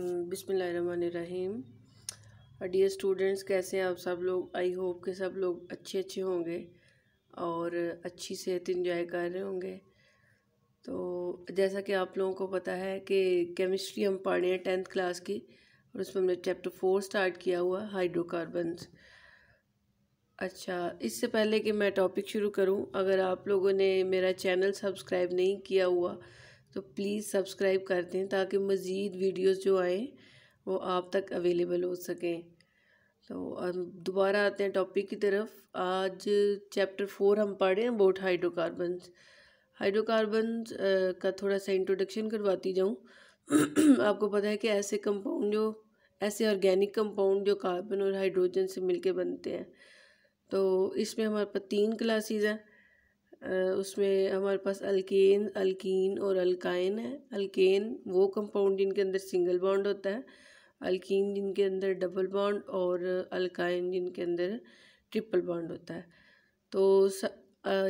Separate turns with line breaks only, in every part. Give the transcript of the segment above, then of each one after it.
बिसमीम dear students कैसे हैं आप सब लोग आई होप के सब लोग अच्छे अच्छे होंगे और अच्छी सेहत इंजॉय कर रहे होंगे तो जैसा कि आप लोगों को पता है कि केमिस्ट्री हम पढ़ रहे हैं टेंथ क्लास की और उसमें हमने चैप्टर फोर स्टार्ट किया हुआ हाइड्रोकार्बन्स अच्छा इससे पहले कि मैं टॉपिक शुरू करूँ अगर आप लोगों ने मेरा चैनल सब्सक्राइब नहीं किया हुआ तो प्लीज़ सब्सक्राइब कर दें ताकि मज़ीद वीडियोज़ जो आएँ वो आप तक अवेलेबल हो सकें तो हम दोबारा आते हैं टॉपिक की तरफ आज चैप्टर फोर हम पढ़े हैं अबाउट हाइड्रोकार्बन हाइड्रोकार्बन्स का थोड़ा सा इंट्रोडक्शन करवाती जाऊँ आपको पता है कि ऐसे कंपाउंड जो ऐसे ऑर्गेनिक कंपाउंड जो कार्बन और हाइड्रोजन से मिलके बनते हैं तो इसमें हमारे पास तीन क्लासेस हैं उसमें हमारे पास अल्केन अल्कीन और अल्काइन है अल्केन वो कंपाउंड जिनके अंदर सिंगल बॉन्ड होता है अल्कीन जिनके अंदर डबल बॉन्ड और अल्काइन जिनके अंदर ट्रिपल बॉन्ड होता है तो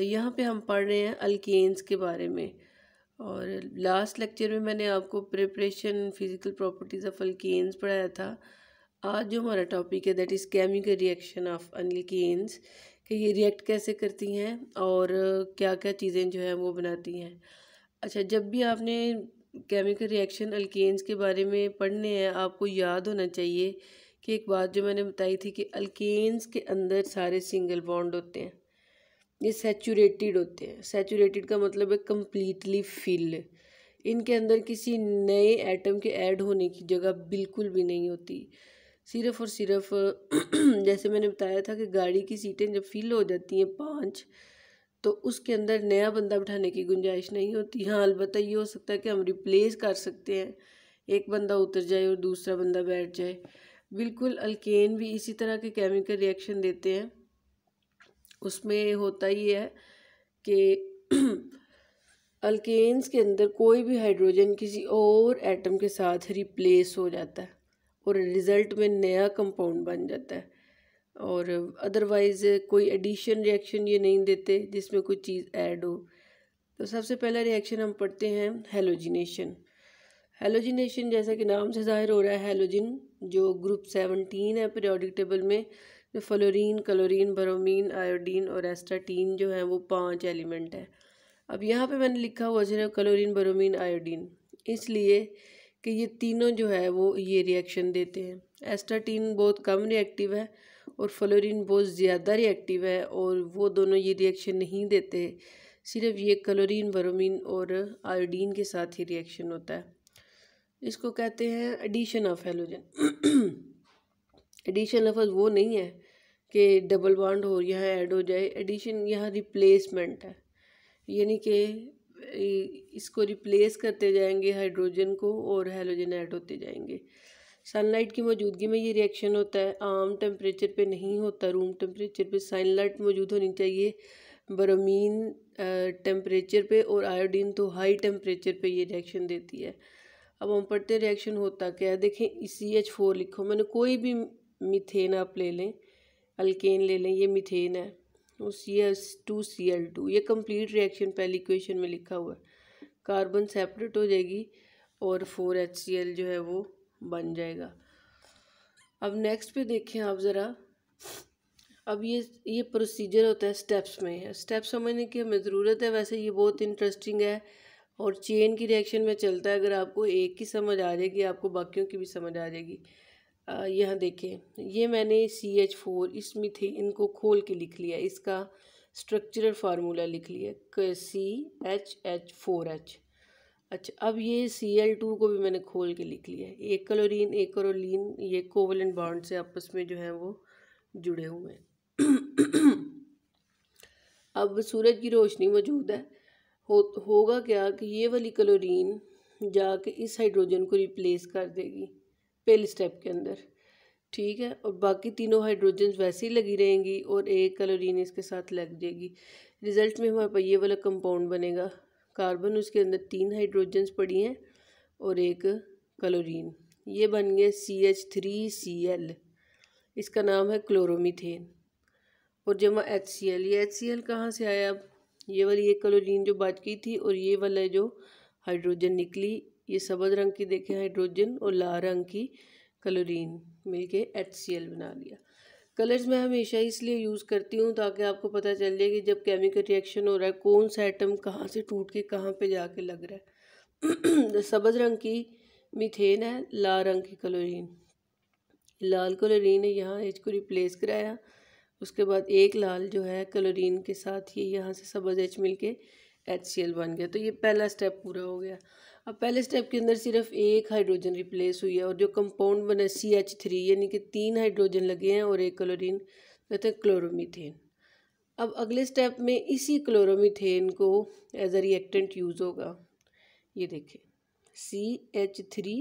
यहाँ पे हम पढ़ रहे हैं अल्केन्स के बारे में और लास्ट लेक्चर में मैंने आपको preparation physical properties of alkanes पढ़ाया था आज जो हमारा टॉपिक है that is chemical reaction of alkanes कि ये रिएक्ट कैसे करती हैं और क्या क्या चीज़ें जो हैं वो बनाती हैं अच्छा जब भी आपने केमिकल रिएक्शन अल्केन्स के बारे में पढ़ने हैं आपको याद होना चाहिए कि एक बात जो मैंने बताई थी कि अल्केन्स के अंदर सारे सिंगल बॉन्ड होते हैं ये सेचूरेटिड होते हैं सेचूरेटिड का मतलब है कम्प्लीटली फिल इनके अंदर किसी नए एटम के ऐड होने की जगह बिल्कुल भी नहीं होती सिर्फ और सिर्फ जैसे मैंने बताया था कि गाड़ी की सीटें जब फिल हो जाती हैं पाँच तो उसके अंदर नया बंदा बिठाने की गुंजाइश नहीं होती हाँ अलबत् ये हो सकता है कि हम रिप्लेस कर सकते हैं एक बंदा उतर जाए और दूसरा बंदा बैठ जाए बिल्कुल अल्केन भी इसी तरह के केमिकल रिएक्शन देते हैं उसमें होता ही है कि अल्केन्स के अंदर कोई भी हाइड्रोजन किसी और एटम के साथ रिप्लेस हो जाता है और रिज़ल्ट में नया कंपाउंड बन जाता है और अदरवाइज़ कोई एडिशन रिएक्शन ये नहीं देते जिसमें कोई चीज़ ऐड हो तो सबसे पहला रिएक्शन हम पढ़ते हैं हेलोजिनेशन हेलोजिनेशन जैसा कि नाम से ज़ाहिर हो रहा है हेलोजिन जो ग्रुप सेवनटीन है पीरियोडिक टेबल में जो फ्लोरीन क्लोरीन ब्रोमीन आयोडीन और एस्टाटीन जो है वो पांच एलिमेंट हैं अब यहाँ पे मैंने लिखा हुआ है क्लोरीन ब्रोमीन आयोडीन इसलिए कि ये तीनों जो है वो ये रिएक्शन देते हैं एस्टाटीन बहुत कम रिएक्टिव है और फ्लोरिन बहुत ज़्यादा रिएक्टिव है और वो दोनों ये रिएक्शन नहीं देते सिर्फ ये क्लोरीन वरोमिन और आयोडीन के साथ ही रिएक्शन होता है इसको कहते हैं addition of halogen addition of वो नहीं है कि डबल बॉन्ड हो यहाँ ऐड हो जाए एडिशन यहाँ रिप्लेसमेंट है यानी कि इसको रिप्लेस करते जाएंगे हाइड्रोजन को और हेलोजन ऐड होते जाएंगे सनलाइट की मौजूदगी में ये रिएक्शन होता है आम टेम्परेचर पे नहीं होता रूम टेम्परेचर पे सनलाइट मौजूद होनी चाहिए बरमीन टेम्परेचर पे और आयोडीन तो हाई टेम्परेचर पे ये रिएक्शन देती है अब हम पढ़ते रिएक्शन होता क्या है देखें सी एच फोर लिखो मैंने कोई भी मिथेन आप ले लें अल्केन ले लें ये मिथेन है C S two C L two ये कंप्लीट रिएक्शन पहले इक्वेशन में लिखा हुआ है कार्बन सेपरेट हो जाएगी और फोर एच सी एल जो है वो बन जाएगा अब नेक्स्ट पे देखें आप ज़रा अब ये ये प्रोसीजर होता है स्टेप्स में स्टेप समझने की हमें ज़रूरत है वैसे ये बहुत इंटरेस्टिंग है और चेन की रिएक्शन में चलता है अगर आपको एक की समझ आ जाएगी आपको बाकियों की भी समझ आ जाएगी यह देखें ये मैंने सी एच फोर इसमें थे इनको खोल के लिख लिया इसका स्ट्रक्चरल फार्मूला लिख लिया C H H four H अच्छा अब ये सी एल टू को भी मैंने खोल के लिख लिया एक क्लोरीन एक क्लोरीन ये कोवलेंट बॉन्ड से आपस में जो है वो जुड़े हुए हैं अब सूरज की रोशनी मौजूद है हो होगा क्या कि ये वाली क्लोरीन जाके इस हाइड्रोजन को रिप्लेस कर देगी पहले स्टेप के अंदर ठीक है और बाकी तीनों हाइड्रोजन वैसे ही लगी रहेंगी और एक कलोरीन इसके साथ लग जाएगी रिजल्ट में हमारे पहिए ये वाला कंपाउंड बनेगा कार्बन उसके अंदर तीन हाइड्रोजन्स पड़ी हैं और एक कलोरीन ये बन गया C H three C L इसका नाम है क्लोरोमीथेन और जमा एच सी एल ये एच सी एल कहाँ से आया अब ये वाली एक कलोरीन जो बच गई थी और ये वाला जो हाइड्रोजन निकली ये सबज रंग की देखें हाइड्रोजन और लाल रंग की क्लोरीन मिलके एच बना लिया कलर्स मैं हमेशा इसलिए यूज़ करती हूँ ताकि आपको पता चल जाए कि जब केमिकल रिएक्शन हो रहा है कौन सा एटम कहाँ से टूट के कहाँ पे जाके लग रहा है सबज रंग की मिथेन है लाल रंग की क्लोरीन लाल क्लोरीन ने यहाँ एच को रिप्लेस कराया उसके बाद एक लाल जो है क्लोरीन के साथ ही यहाँ से सबज एच मिल के एच सी एल बन गया तो ये पहला स्टेप पूरा हो गया अब पहले स्टेप के अंदर सिर्फ एक हाइड्रोजन रिप्लेस हुई है और जो कंपाउंड बना सी एच थ्री यानी कि तीन हाइड्रोजन लगे हैं और एक क्लोरीन कहते हैं क्लोरोमीथेन अब अगले स्टेप में इसी क्लोरोमीथेन को एज अ रिएक्टेंट यूज़ होगा ये देखें सी एच थ्री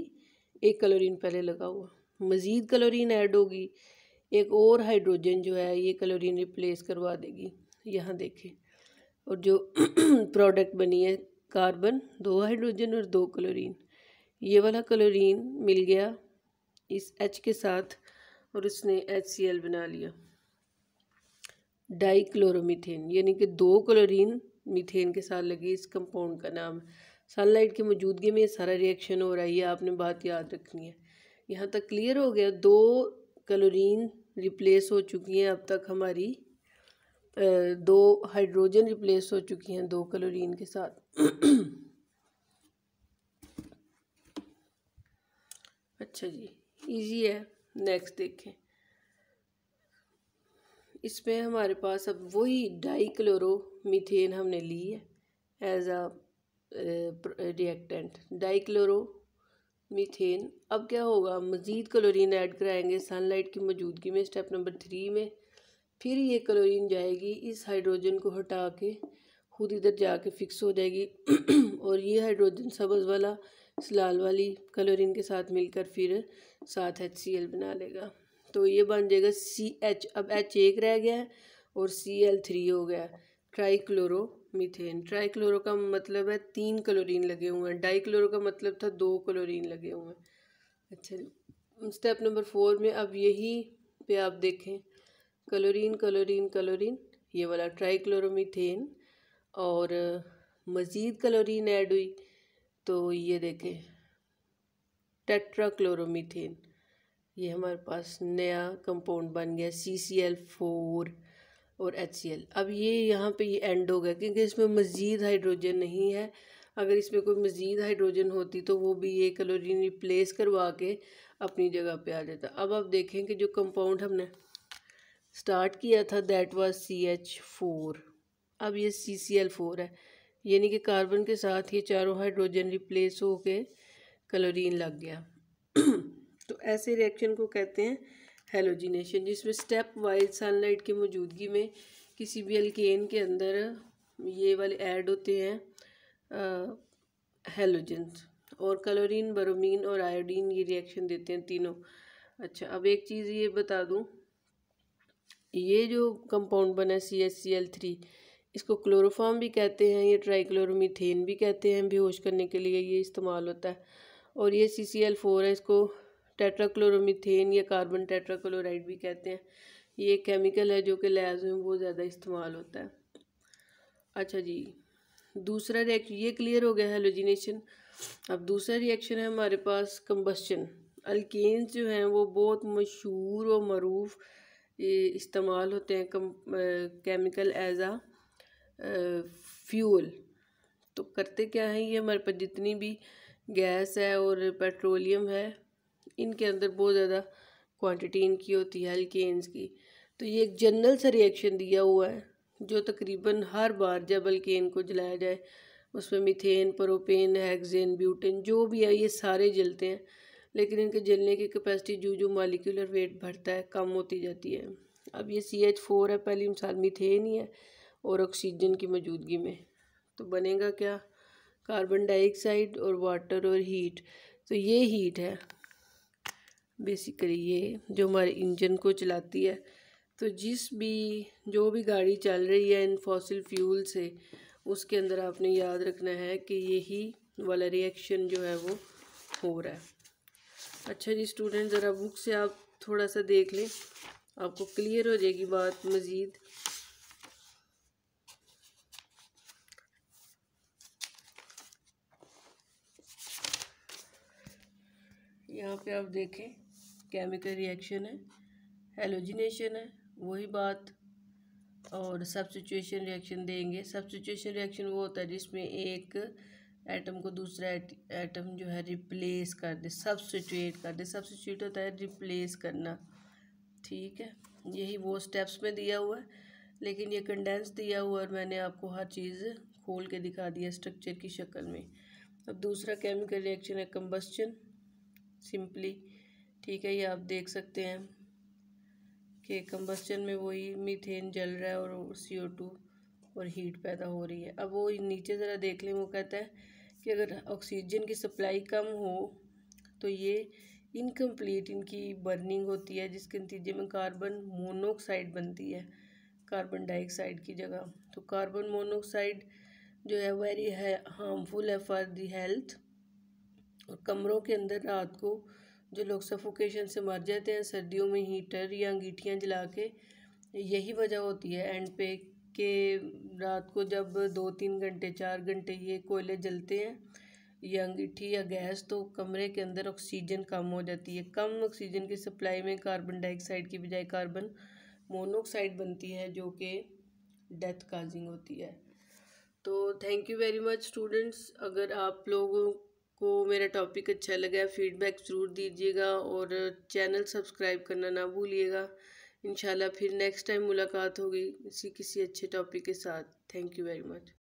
एक क्लोरीन पहले लगा हुआ मज़ीद क्लोरीन ऐड होगी एक और हाइड्रोजन जो है ये क्लोरीन रिप्लेस करवा देगी यहाँ देखें और जो प्रोडक्ट बनी है कार्बन दो हाइड्रोजन और दो क्लोरीन ये वाला क्लोरीन मिल गया इस एच के साथ और उसने एच सी एल बना लिया डाईक्लोरोमीथेन यानी कि दो क्लोरीन मीथेन के साथ लगी इस कंपाउंड का नाम सनलाइट की मौजूदगी में सारा रिएक्शन हो रहा है ये आपने बात याद रखनी है यहाँ तक क्लियर हो गया दो क्लोरीन रिप्लेस हो चुकी हैं अब तक हमारी दो हाइड्रोजन रिप्लेस हो चुकी हैं दो क्लोरीन के साथ अच्छा जी इजी है नेक्स्ट देखें इसमें हमारे पास अब वही डाई क्लोरो मीथेन हमने ली है as a reactant dichloromethane अब क्या होगा मज़ीद क्लोरीन ऐड कराएंगे सनलाइट की मौजूदगी में स्टेप नंबर थ्री में फिर ये क्लोरीन जाएगी इस हाइड्रोजन को हटा के खुद इधर जाके फिक्स हो जाएगी और ये हाइड्रोजन सब्ज़ वाला इस लाल वाली क्लोरीन के साथ मिलकर फिर साथ एच सी एल बना लेगा तो ये बन जाएगा सी एच अब एच एक रह गया है और सी एल थ्री हो गया ट्राईक्लोरो मीथेन ट्राईक्लोरो का मतलब है तीन क्लोरीन लगे हुए हैं डाईक्लोरो का मतलब था दो क्लोरीन लगे हुए हैं अच्छा स्टेप नंबर फोर में अब यही पे आप देखें क्लोरीन क्लोरीन क्लोरीन ये वाला ट्राई क्लोरोमीथेन और मज़ीद क्लोरीन ऐड हुई तो ये देखें टेट्रा क्लोरोमीथेन ये हमारे पास नया कंपाउंड बन गया सी सी एल फोर और एच सी एल अब ये यहाँ पे ये एंड हो गया क्योंकि इसमें मज़ीद हाइड्रोजन नहीं है अगर इसमें कोई मज़ीद हाइड्रोजन होती तो वो भी ये क्लोरीन रिप्लेस करवा के अपनी जगह पे आ जाता अब आप देखें कि जो कंपाउंड हमने स्टार्ट किया था that was C H four अब ये सी सी एल फोर है यानी कि कार्बन के साथ ये चारों हाइड्रोजन रिप्लेस हो के क्लोरीन लग गया तो ऐसे रिएक्शन को कहते हैं हेलोजिनेशन जिसमें स्टेप वाइज सनलाइट की मौजूदगी में किसी भी अल्केन के अंदर ये वाले ऐड होते हैं हेलोजन और क्लोरीन बरोमीन और आयोडीन ये रिएक्शन देते हैं तीनों अच्छा अब एक चीज़ ये बता दूँ ये जो कंपाउंड बना C S C L three इसको क्लोरोफॉर्म भी कहते हैं ये ट्राइक्लोरोमीथेन भी कहते हैं बेहोश करने के लिए ये इस्तेमाल होता है और ये सी सी एल फोर है इसको टेट्राक्लोरोमीथेन या कार्बन टेट्राक्लोराइड भी कहते हैं ये एक केमिकल है जो कि लैब्स में बहुत ज़्यादा इस्तेमाल होता है अच्छा जी दूसरा रिएक्शन ये क्लियर हो गया हेलोजिनेशन अब दूसरा रिएक्शन है हमारे पास कंबस्चन अल्केन्स जो हैं वो बहुत मशहूर और मरूफ़ इस्तेमाल होते हैं कम केमिकल एज आ फ्यूल तो करते क्या हैं ये हमारे पास जितनी भी गैस है और पेट्रोलियम है इनके अंदर बहुत ज़्यादा क्वांटिटी इनकी होती है अल्केन्स की तो ये एक जनरल सा रिएक्शन दिया हुआ है जो तकरीबन हर बार जब अल्केन को जलाया जाए उसमें मिथेन प्रोपेन हैगजेन ब्यूटेन जो भी है ये सारे जलते हैं लेकिन इनके जलने की कैपेसिटी जो जो मालिकुलर वेट बढ़ता है कम होती जाती है अब ये सी एच फोर है पहली मिसाल मीथेन ही है और ऑक्सीजन की मौजूदगी में तो बनेगा क्या कार्बन डाइऑक्साइड और वाटर और हीट तो ये हीट है बेसिकली ये जो हमारे इंजन को चलाती है तो जिस भी जो भी गाड़ी चल रही है इन फॉसिल फ्यूल से उसके अंदर आपने याद रखना है कि यही वाला रिएक्शन जो है वो हो रहा है अच्छा जी स्टूडेंट ज़रा बुक से आप थोड़ा सा देख लें आपको क्लियर हो जाएगी बात मज़ीद यहाँ पे आप देखें केमिकल रिएक्शन है हेलोजिनेशन है वही बात और सब रिएक्शन देंगे सब रिएक्शन वो होता है जिसमें एक एटम को दूसरा एटम जो है रिप्लेस कर दे सब्सिट्यूट कर दे सब्सिट्यूट होता है रिप्लेस करना ठीक है यही वो स्टेप्स में दिया हुआ है लेकिन ये कंडेंस दिया हुआ और मैंने आपको हर चीज़ खोल के दिखा दिया स्ट्रक्चर की शक्ल में अब दूसरा केमिकल रिएक्शन है कम्बस्चन सिंपली ठीक है ये आप देख सकते हैं कि कम्बस्चन में वही मीथेन जल रहा है और सी ओ टू और हीट पैदा हो रही है अब वो नीचे ज़रा देख लें वो कहता है कि अगर ऑक्सीजन की सप्लाई कम हो तो ये इनकम्प्लीट इनकी बर्निंग होती है जिसके नतीजे में कार्बन मोनोऑक्साइड बनती है कार्बन डाइऑक्साइड की जगह तो कार्बन मोनोऑक्साइड जो है वेरी है हार्मफुल है फॉर दी हेल्थ और कमरों के अंदर रात को जो लोग सफोकेशन से मर जाते हैं सर्दियों में हीटर या अंगीठियाँ जला के यही वजह होती है एंड पे के रात को जब दो तीन घंटे चार घंटे ये कोयले जलते हैं या अंगीठी या गैस तो कमरे के अंदर ऑक्सीजन कम हो जाती है कम ऑक्सीजन की सप्लाई में कार्बन डाइऑक्साइड की बजाय कार्बन मोनोऑक्साइड बनती है जो कि डेथ काजिंग होती है तो thank you very much students अगर आप लोगों को मेरा टॉपिक अच्छा लगा फीडबैक ज़रूर दीजिएगा और चैनल सब्सक्राइब करना ना भूलिएगा इंशाल्लाह फिर नेक्स्ट टाइम मुलाकात होगी इसी किसी अच्छे टॉपिक के साथ थैंक यू वेरी मच